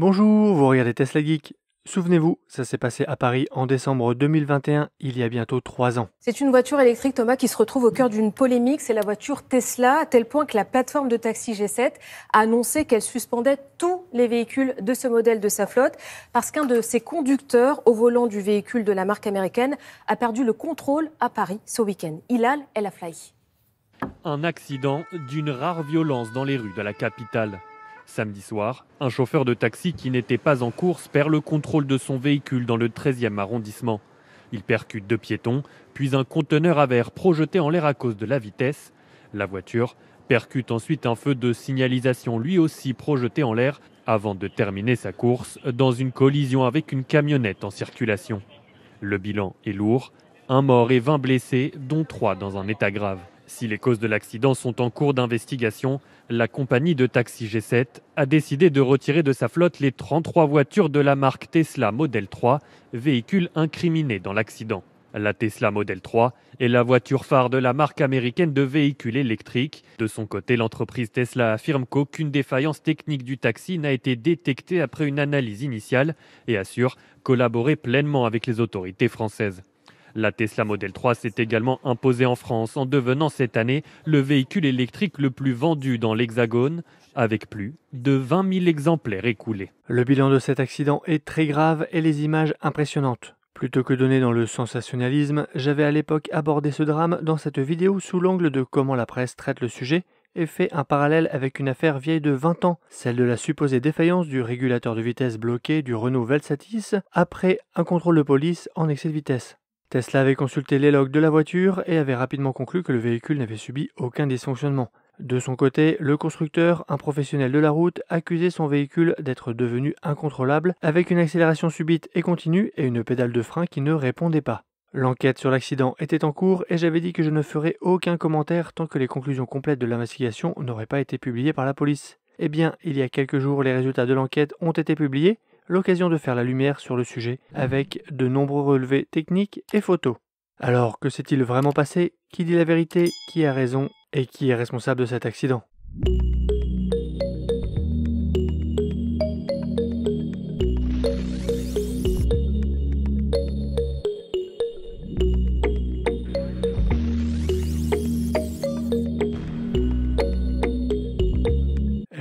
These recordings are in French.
Bonjour, vous regardez Tesla Geek. Souvenez-vous, ça s'est passé à Paris en décembre 2021, il y a bientôt trois ans. C'est une voiture électrique, Thomas, qui se retrouve au cœur d'une polémique. C'est la voiture Tesla, à tel point que la plateforme de taxi G7 a annoncé qu'elle suspendait tous les véhicules de ce modèle de sa flotte parce qu'un de ses conducteurs au volant du véhicule de la marque américaine a perdu le contrôle à Paris ce week-end. Hilal El Fly. Un accident d'une rare violence dans les rues de la capitale. Samedi soir, un chauffeur de taxi qui n'était pas en course perd le contrôle de son véhicule dans le 13e arrondissement. Il percute deux piétons, puis un conteneur à verre projeté en l'air à cause de la vitesse. La voiture percute ensuite un feu de signalisation lui aussi projeté en l'air avant de terminer sa course dans une collision avec une camionnette en circulation. Le bilan est lourd, un mort et 20 blessés, dont trois dans un état grave. Si les causes de l'accident sont en cours d'investigation, la compagnie de taxi G7 a décidé de retirer de sa flotte les 33 voitures de la marque Tesla Model 3, véhicule incriminé dans l'accident. La Tesla Model 3 est la voiture phare de la marque américaine de véhicules électriques. De son côté, l'entreprise Tesla affirme qu'aucune défaillance technique du taxi n'a été détectée après une analyse initiale et assure collaborer pleinement avec les autorités françaises. La Tesla Model 3 s'est également imposée en France en devenant cette année le véhicule électrique le plus vendu dans l'Hexagone, avec plus de 20 000 exemplaires écoulés. Le bilan de cet accident est très grave et les images impressionnantes. Plutôt que donner dans le sensationnalisme, j'avais à l'époque abordé ce drame dans cette vidéo sous l'angle de comment la presse traite le sujet et fait un parallèle avec une affaire vieille de 20 ans, celle de la supposée défaillance du régulateur de vitesse bloqué du Renault Velsatis après un contrôle de police en excès de vitesse. Tesla avait consulté les logs de la voiture et avait rapidement conclu que le véhicule n'avait subi aucun dysfonctionnement. De son côté, le constructeur, un professionnel de la route, accusait son véhicule d'être devenu incontrôlable avec une accélération subite et continue et une pédale de frein qui ne répondait pas. L'enquête sur l'accident était en cours et j'avais dit que je ne ferais aucun commentaire tant que les conclusions complètes de l'investigation n'auraient pas été publiées par la police. Eh bien, il y a quelques jours, les résultats de l'enquête ont été publiés l'occasion de faire la lumière sur le sujet avec de nombreux relevés techniques et photos. Alors que s'est-il vraiment passé Qui dit la vérité Qui a raison Et qui est responsable de cet accident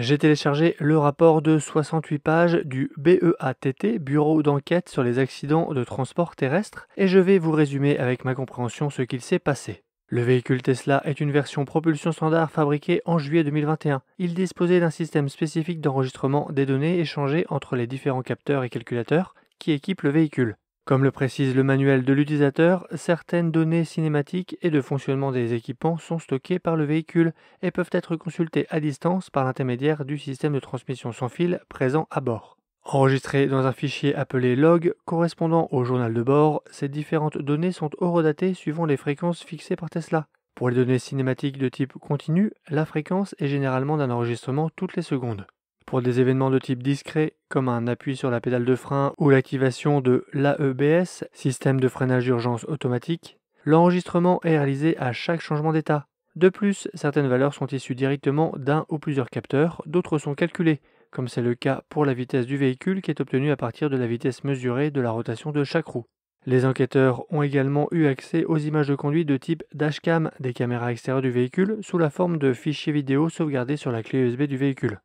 j'ai téléchargé le rapport de 68 pages du BEATT, Bureau d'enquête sur les accidents de transport terrestre, et je vais vous résumer avec ma compréhension ce qu'il s'est passé. Le véhicule Tesla est une version propulsion standard fabriquée en juillet 2021. Il disposait d'un système spécifique d'enregistrement des données échangées entre les différents capteurs et calculateurs qui équipent le véhicule. Comme le précise le manuel de l'utilisateur, certaines données cinématiques et de fonctionnement des équipements sont stockées par le véhicule et peuvent être consultées à distance par l'intermédiaire du système de transmission sans fil présent à bord. Enregistrées dans un fichier appelé log correspondant au journal de bord, ces différentes données sont horodatées suivant les fréquences fixées par Tesla. Pour les données cinématiques de type continu, la fréquence est généralement d'un enregistrement toutes les secondes. Pour des événements de type discret, comme un appui sur la pédale de frein ou l'activation de l'AEBS, système de freinage d'urgence automatique, l'enregistrement est réalisé à chaque changement d'état. De plus, certaines valeurs sont issues directement d'un ou plusieurs capteurs, d'autres sont calculées, comme c'est le cas pour la vitesse du véhicule qui est obtenue à partir de la vitesse mesurée de la rotation de chaque roue. Les enquêteurs ont également eu accès aux images de conduite de type dashcam des caméras extérieures du véhicule sous la forme de fichiers vidéo sauvegardés sur la clé USB du véhicule.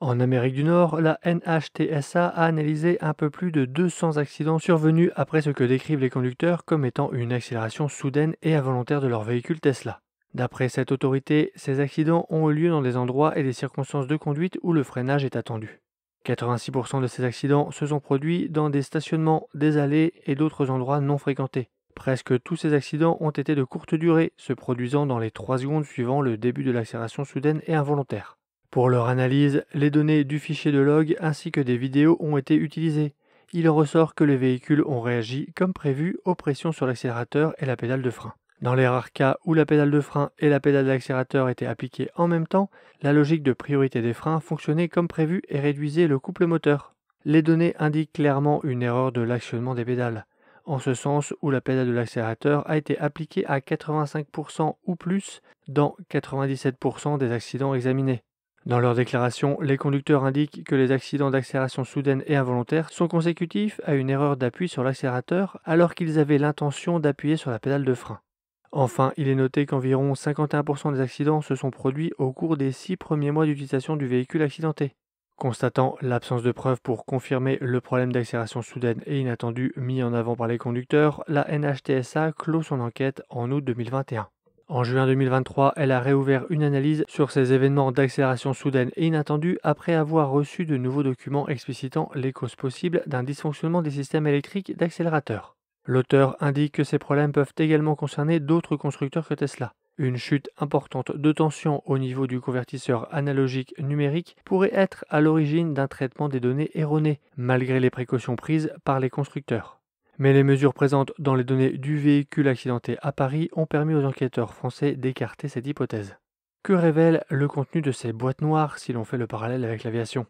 En Amérique du Nord, la NHTSA a analysé un peu plus de 200 accidents survenus après ce que décrivent les conducteurs comme étant une accélération soudaine et involontaire de leur véhicule Tesla. D'après cette autorité, ces accidents ont eu lieu dans des endroits et des circonstances de conduite où le freinage est attendu. 86% de ces accidents se sont produits dans des stationnements, des allées et d'autres endroits non fréquentés. Presque tous ces accidents ont été de courte durée, se produisant dans les 3 secondes suivant le début de l'accélération soudaine et involontaire. Pour leur analyse, les données du fichier de log ainsi que des vidéos ont été utilisées. Il ressort que les véhicules ont réagi comme prévu aux pressions sur l'accélérateur et la pédale de frein. Dans les rares cas où la pédale de frein et la pédale d'accélérateur étaient appliquées en même temps, la logique de priorité des freins fonctionnait comme prévu et réduisait le couple moteur. Les données indiquent clairement une erreur de l'actionnement des pédales, en ce sens où la pédale de l'accélérateur a été appliquée à 85% ou plus dans 97% des accidents examinés. Dans leur déclaration, les conducteurs indiquent que les accidents d'accélération soudaine et involontaire sont consécutifs à une erreur d'appui sur l'accélérateur alors qu'ils avaient l'intention d'appuyer sur la pédale de frein. Enfin, il est noté qu'environ 51% des accidents se sont produits au cours des six premiers mois d'utilisation du véhicule accidenté. Constatant l'absence de preuves pour confirmer le problème d'accélération soudaine et inattendue mis en avant par les conducteurs, la NHTSA clôt son enquête en août 2021. En juin 2023, elle a réouvert une analyse sur ces événements d'accélération soudaine et inattendue après avoir reçu de nouveaux documents explicitant les causes possibles d'un dysfonctionnement des systèmes électriques d'accélérateurs. L'auteur indique que ces problèmes peuvent également concerner d'autres constructeurs que Tesla. Une chute importante de tension au niveau du convertisseur analogique numérique pourrait être à l'origine d'un traitement des données erroné, malgré les précautions prises par les constructeurs. Mais les mesures présentes dans les données du véhicule accidenté à Paris ont permis aux enquêteurs français d'écarter cette hypothèse. Que révèle le contenu de ces boîtes noires si l'on fait le parallèle avec l'aviation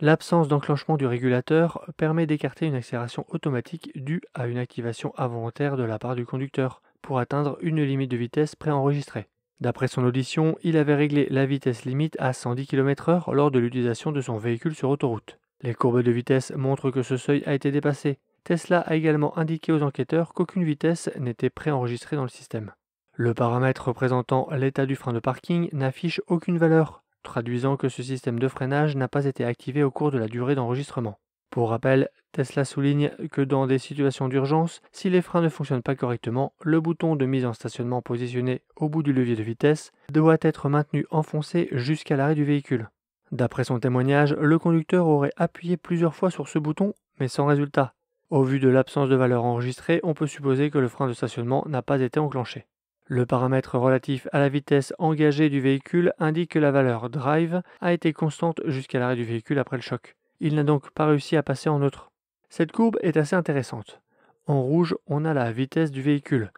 L'absence d'enclenchement du régulateur permet d'écarter une accélération automatique due à une activation involontaire de la part du conducteur pour atteindre une limite de vitesse préenregistrée. D'après son audition, il avait réglé la vitesse limite à 110 km/h lors de l'utilisation de son véhicule sur autoroute. Les courbes de vitesse montrent que ce seuil a été dépassé, Tesla a également indiqué aux enquêteurs qu'aucune vitesse n'était préenregistrée dans le système. Le paramètre représentant l'état du frein de parking n'affiche aucune valeur, traduisant que ce système de freinage n'a pas été activé au cours de la durée d'enregistrement. Pour rappel, Tesla souligne que dans des situations d'urgence, si les freins ne fonctionnent pas correctement, le bouton de mise en stationnement positionné au bout du levier de vitesse doit être maintenu enfoncé jusqu'à l'arrêt du véhicule. D'après son témoignage, le conducteur aurait appuyé plusieurs fois sur ce bouton, mais sans résultat. Au vu de l'absence de valeur enregistrée, on peut supposer que le frein de stationnement n'a pas été enclenché. Le paramètre relatif à la vitesse engagée du véhicule indique que la valeur drive a été constante jusqu'à l'arrêt du véhicule après le choc. Il n'a donc pas réussi à passer en neutre. Cette courbe est assez intéressante. En rouge, on a la vitesse du véhicule.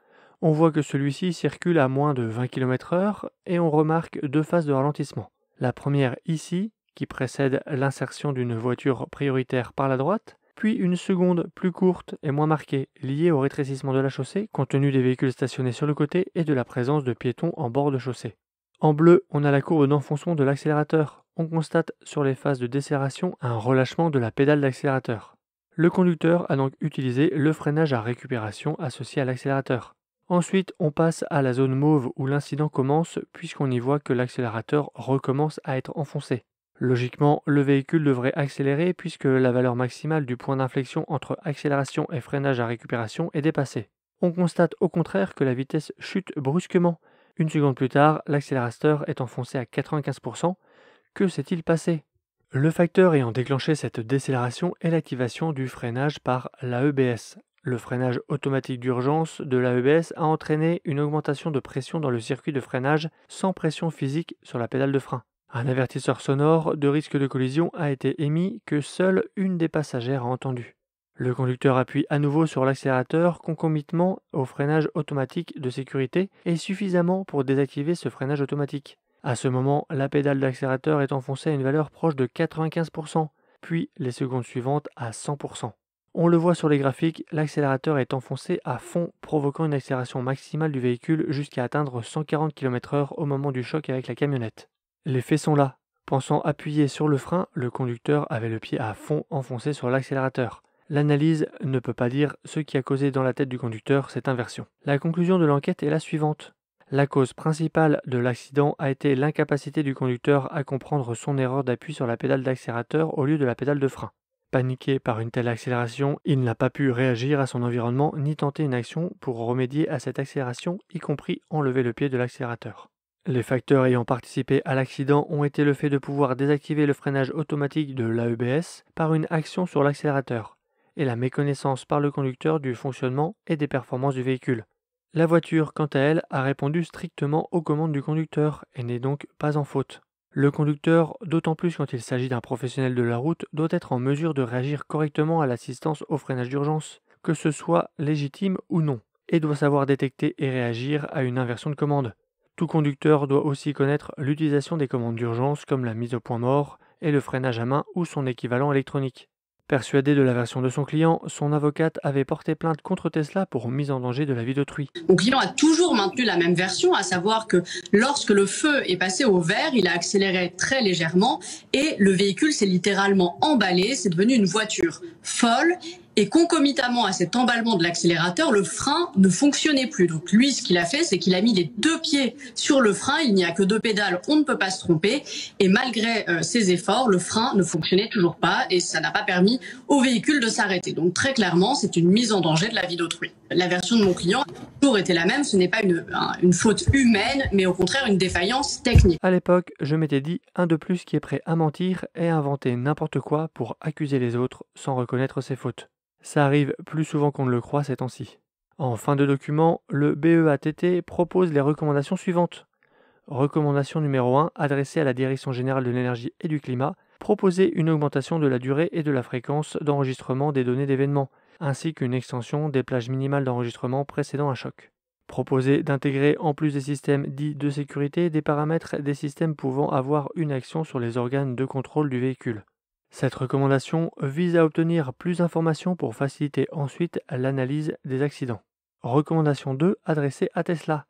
On voit que celui-ci circule à moins de 20 km/h et on remarque deux phases de ralentissement. La première ici, qui précède l'insertion d'une voiture prioritaire par la droite, puis une seconde plus courte et moins marquée, liée au rétrécissement de la chaussée, compte tenu des véhicules stationnés sur le côté et de la présence de piétons en bord de chaussée. En bleu, on a la courbe d'enfoncement de l'accélérateur. On constate sur les phases de décélération un relâchement de la pédale d'accélérateur. Le conducteur a donc utilisé le freinage à récupération associé à l'accélérateur. Ensuite, on passe à la zone mauve où l'incident commence puisqu'on y voit que l'accélérateur recommence à être enfoncé. Logiquement, le véhicule devrait accélérer puisque la valeur maximale du point d'inflexion entre accélération et freinage à récupération est dépassée. On constate au contraire que la vitesse chute brusquement. Une seconde plus tard, l'accélérateur est enfoncé à 95%. Que s'est-il passé Le facteur ayant déclenché cette décélération est l'activation du freinage par l'AEBS, le freinage automatique d'urgence de l'AEBS a entraîné une augmentation de pression dans le circuit de freinage sans pression physique sur la pédale de frein. Un avertisseur sonore de risque de collision a été émis que seule une des passagères a entendu. Le conducteur appuie à nouveau sur l'accélérateur concomitement au freinage automatique de sécurité et suffisamment pour désactiver ce freinage automatique. À ce moment, la pédale d'accélérateur est enfoncée à une valeur proche de 95%, puis les secondes suivantes à 100%. On le voit sur les graphiques, l'accélérateur est enfoncé à fond, provoquant une accélération maximale du véhicule jusqu'à atteindre 140 km/h au moment du choc avec la camionnette. Les faits sont là. Pensant appuyer sur le frein, le conducteur avait le pied à fond enfoncé sur l'accélérateur. L'analyse ne peut pas dire ce qui a causé dans la tête du conducteur cette inversion. La conclusion de l'enquête est la suivante. La cause principale de l'accident a été l'incapacité du conducteur à comprendre son erreur d'appui sur la pédale d'accélérateur au lieu de la pédale de frein. Paniqué par une telle accélération, il n'a pas pu réagir à son environnement ni tenter une action pour remédier à cette accélération, y compris enlever le pied de l'accélérateur. Les facteurs ayant participé à l'accident ont été le fait de pouvoir désactiver le freinage automatique de l'AEBS par une action sur l'accélérateur et la méconnaissance par le conducteur du fonctionnement et des performances du véhicule. La voiture, quant à elle, a répondu strictement aux commandes du conducteur et n'est donc pas en faute. Le conducteur, d'autant plus quand il s'agit d'un professionnel de la route, doit être en mesure de réagir correctement à l'assistance au freinage d'urgence, que ce soit légitime ou non, et doit savoir détecter et réagir à une inversion de commande. Tout conducteur doit aussi connaître l'utilisation des commandes d'urgence comme la mise au point mort et le freinage à main ou son équivalent électronique. Persuadé de la version de son client, son avocate avait porté plainte contre Tesla pour mise en danger de la vie d'autrui. Mon client a toujours maintenu la même version, à savoir que lorsque le feu est passé au vert, il a accéléré très légèrement et le véhicule s'est littéralement emballé, c'est devenu une voiture folle et concomitamment à cet emballement de l'accélérateur, le frein ne fonctionnait plus. Donc lui, ce qu'il a fait, c'est qu'il a mis les deux pieds sur le frein. Il n'y a que deux pédales, on ne peut pas se tromper. Et malgré ses euh, efforts, le frein ne fonctionnait toujours pas et ça n'a pas permis au véhicule de s'arrêter. Donc très clairement, c'est une mise en danger de la vie d'autrui la version de mon client a toujours été la même. Ce n'est pas une, faute humaine, mais au contraire une défaillance technique. À l'époque, je m'étais dit un de plus qui est prêt à mentir et inventer n'importe quoi pour accuser les autres sans reconnaître ses fautes. Ça arrive plus souvent qu'on ne le croit ces temps-ci. En fin de document, le BEATT propose les recommandations suivantes. Recommandation numéro 1 adressée à la Direction générale de l'énergie et du climat, proposer une augmentation de la durée et de la fréquence d'enregistrement des données d'événements, ainsi qu'une extension des plages minimales d'enregistrement précédant un choc. Proposer d'intégrer en plus des systèmes dits de sécurité des paramètres des systèmes pouvant avoir une action sur les organes de contrôle du véhicule. Cette recommandation vise à obtenir plus d'informations pour faciliter ensuite l'analyse des accidents. Recommandation 2 adressée à Tesla.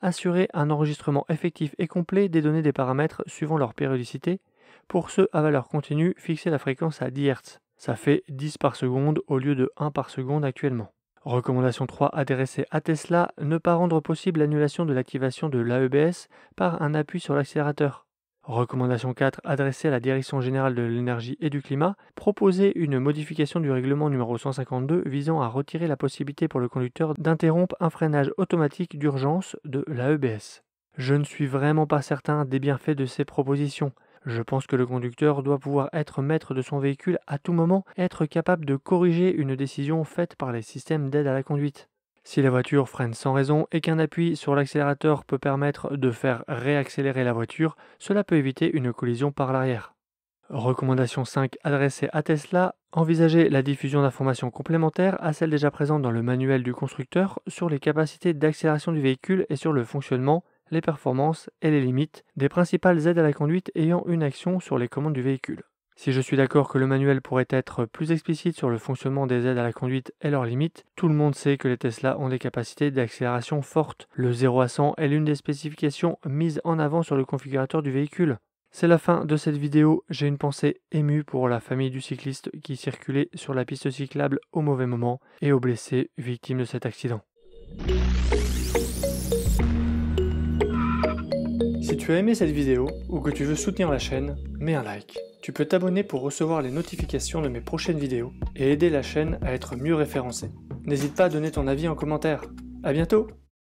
Assurer un enregistrement effectif et complet des données des paramètres suivant leur périodicité. Pour ceux à valeur continue, fixer la fréquence à 10 Hz. Ça fait 10 par seconde au lieu de 1 par seconde actuellement. Recommandation 3 adressée à Tesla, ne pas rendre possible l'annulation de l'activation de l'AEBS par un appui sur l'accélérateur. Recommandation 4 adressée à la Direction générale de l'énergie et du climat, proposer une modification du règlement numéro 152 visant à retirer la possibilité pour le conducteur d'interrompre un freinage automatique d'urgence de l'AEBS. Je ne suis vraiment pas certain des bienfaits de ces propositions. Je pense que le conducteur doit pouvoir être maître de son véhicule à tout moment, être capable de corriger une décision faite par les systèmes d'aide à la conduite. Si la voiture freine sans raison et qu'un appui sur l'accélérateur peut permettre de faire réaccélérer la voiture, cela peut éviter une collision par l'arrière. Recommandation 5 adressée à Tesla, envisager la diffusion d'informations complémentaires à celles déjà présentes dans le manuel du constructeur sur les capacités d'accélération du véhicule et sur le fonctionnement les performances et les limites des principales aides à la conduite ayant une action sur les commandes du véhicule. Si je suis d'accord que le manuel pourrait être plus explicite sur le fonctionnement des aides à la conduite et leurs limites, tout le monde sait que les Tesla ont des capacités d'accélération fortes. Le 0 à 100 est l'une des spécifications mises en avant sur le configurateur du véhicule. C'est la fin de cette vidéo, j'ai une pensée émue pour la famille du cycliste qui circulait sur la piste cyclable au mauvais moment et aux blessés victimes de cet accident. Si tu as aimé cette vidéo ou que tu veux soutenir la chaîne, mets un like. Tu peux t'abonner pour recevoir les notifications de mes prochaines vidéos et aider la chaîne à être mieux référencée. N'hésite pas à donner ton avis en commentaire. A bientôt